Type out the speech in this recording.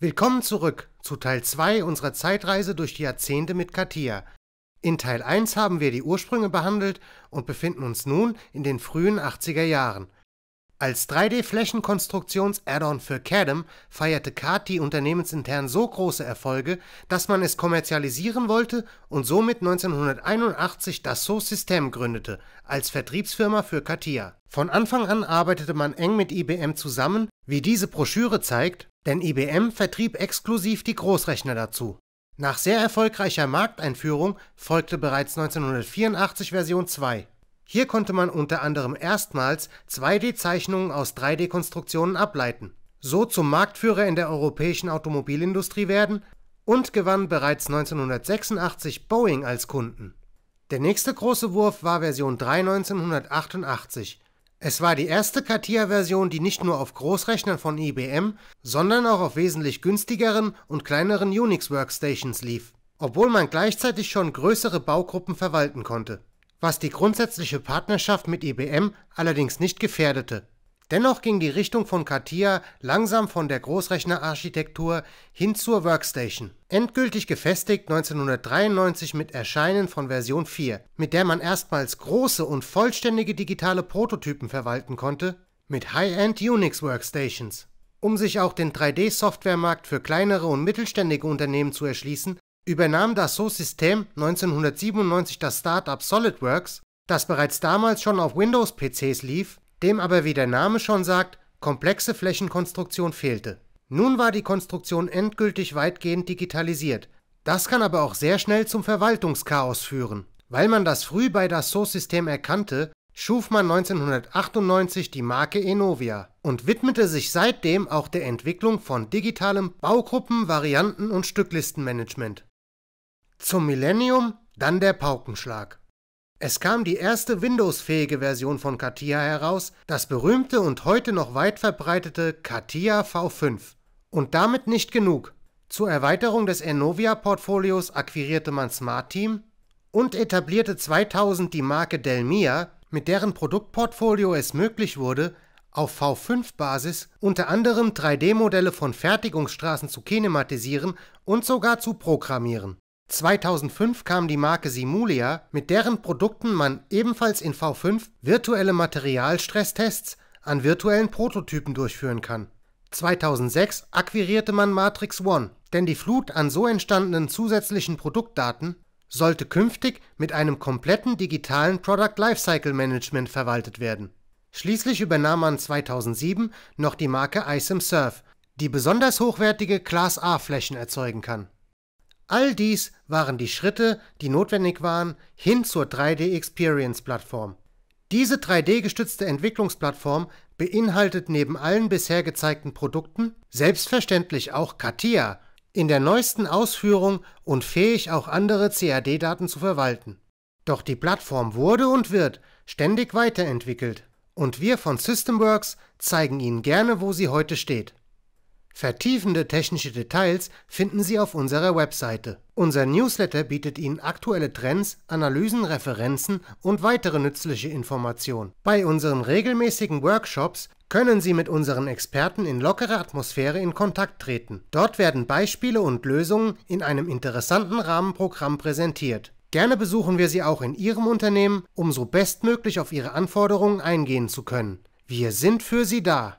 Willkommen zurück zu Teil 2 unserer Zeitreise durch die Jahrzehnte mit Katia. In Teil 1 haben wir die Ursprünge behandelt und befinden uns nun in den frühen 80er Jahren. Als 3D-Flächenkonstruktions-Add-on für CADM feierte Kati unternehmensintern so große Erfolge, dass man es kommerzialisieren wollte und somit 1981 das So System gründete, als Vertriebsfirma für CATIA. Von Anfang an arbeitete man eng mit IBM zusammen, wie diese Broschüre zeigt, denn IBM vertrieb exklusiv die Großrechner dazu. Nach sehr erfolgreicher Markteinführung folgte bereits 1984 Version 2. Hier konnte man unter anderem erstmals 2D-Zeichnungen aus 3D-Konstruktionen ableiten, so zum Marktführer in der europäischen Automobilindustrie werden und gewann bereits 1986 Boeing als Kunden. Der nächste große Wurf war Version 3 1988. Es war die erste CATIA-Version, die nicht nur auf Großrechnern von IBM, sondern auch auf wesentlich günstigeren und kleineren Unix-Workstations lief, obwohl man gleichzeitig schon größere Baugruppen verwalten konnte was die grundsätzliche Partnerschaft mit IBM allerdings nicht gefährdete. Dennoch ging die Richtung von CATIA langsam von der Großrechnerarchitektur hin zur Workstation. Endgültig gefestigt 1993 mit Erscheinen von Version 4, mit der man erstmals große und vollständige digitale Prototypen verwalten konnte, mit High-End Unix Workstations. Um sich auch den 3D-Softwaremarkt für kleinere und mittelständige Unternehmen zu erschließen, übernahm das SOS-System 1997 das Startup SolidWorks, das bereits damals schon auf Windows-PCs lief, dem aber wie der Name schon sagt, komplexe Flächenkonstruktion fehlte. Nun war die Konstruktion endgültig weitgehend digitalisiert. Das kann aber auch sehr schnell zum Verwaltungschaos führen. Weil man das früh bei das SOS-System erkannte, schuf man 1998 die Marke Enovia und widmete sich seitdem auch der Entwicklung von digitalem Baugruppen-, Varianten- und Stücklistenmanagement. Zum Millennium dann der Paukenschlag. Es kam die erste Windows-fähige Version von Katia heraus, das berühmte und heute noch weit verbreitete Katia V5. Und damit nicht genug. Zur Erweiterung des Enovia-Portfolios akquirierte man Smart Team und etablierte 2000 die Marke Delmia, mit deren Produktportfolio es möglich wurde, auf V5-Basis unter anderem 3D-Modelle von Fertigungsstraßen zu kinematisieren und sogar zu programmieren. 2005 kam die Marke Simulia, mit deren Produkten man ebenfalls in V5 virtuelle Materialstresstests an virtuellen Prototypen durchführen kann. 2006 akquirierte man Matrix One, denn die Flut an so entstandenen zusätzlichen Produktdaten sollte künftig mit einem kompletten digitalen Product Lifecycle Management verwaltet werden. Schließlich übernahm man 2007 noch die Marke Isim Surf, die besonders hochwertige Class A Flächen erzeugen kann All dies waren die Schritte, die notwendig waren, hin zur 3D Experience Plattform. Diese 3D-gestützte Entwicklungsplattform beinhaltet neben allen bisher gezeigten Produkten selbstverständlich auch CATIA in der neuesten Ausführung und fähig auch andere CAD-Daten zu verwalten. Doch die Plattform wurde und wird ständig weiterentwickelt und wir von Systemworks zeigen Ihnen gerne, wo sie heute steht. Vertiefende technische Details finden Sie auf unserer Webseite. Unser Newsletter bietet Ihnen aktuelle Trends, Analysen, Referenzen und weitere nützliche Informationen. Bei unseren regelmäßigen Workshops können Sie mit unseren Experten in lockerer Atmosphäre in Kontakt treten. Dort werden Beispiele und Lösungen in einem interessanten Rahmenprogramm präsentiert. Gerne besuchen wir Sie auch in Ihrem Unternehmen, um so bestmöglich auf Ihre Anforderungen eingehen zu können. Wir sind für Sie da.